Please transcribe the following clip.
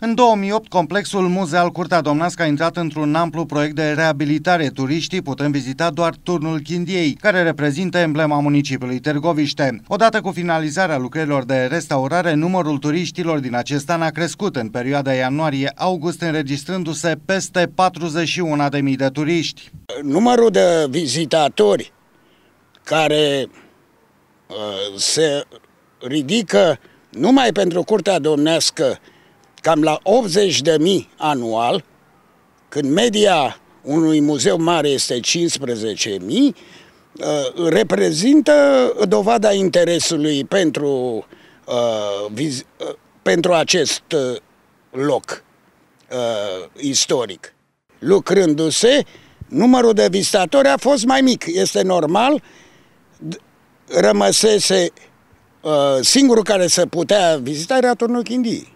În 2008, complexul Muzeal Curtea Domnească a intrat într-un amplu proiect de reabilitare. Turiștii putem vizita doar turnul Chindiei, care reprezintă emblema municipiului Târgoviște. Odată cu finalizarea lucrărilor de restaurare, numărul turiștilor din acest an a crescut în perioada ianuarie-august, înregistrându-se peste 41.000 de turiști. Numărul de vizitatori care uh, se ridică numai pentru Curtea Domnească cam la 80.000 anual, când media unui muzeu mare este 15.000, uh, reprezintă dovada interesului pentru, uh, uh, pentru acest loc istoric. Lucrându-se, numărul de vizitatori a fost mai mic. Este normal, rămăsese singurul care se putea vizita era turnul Chindiei.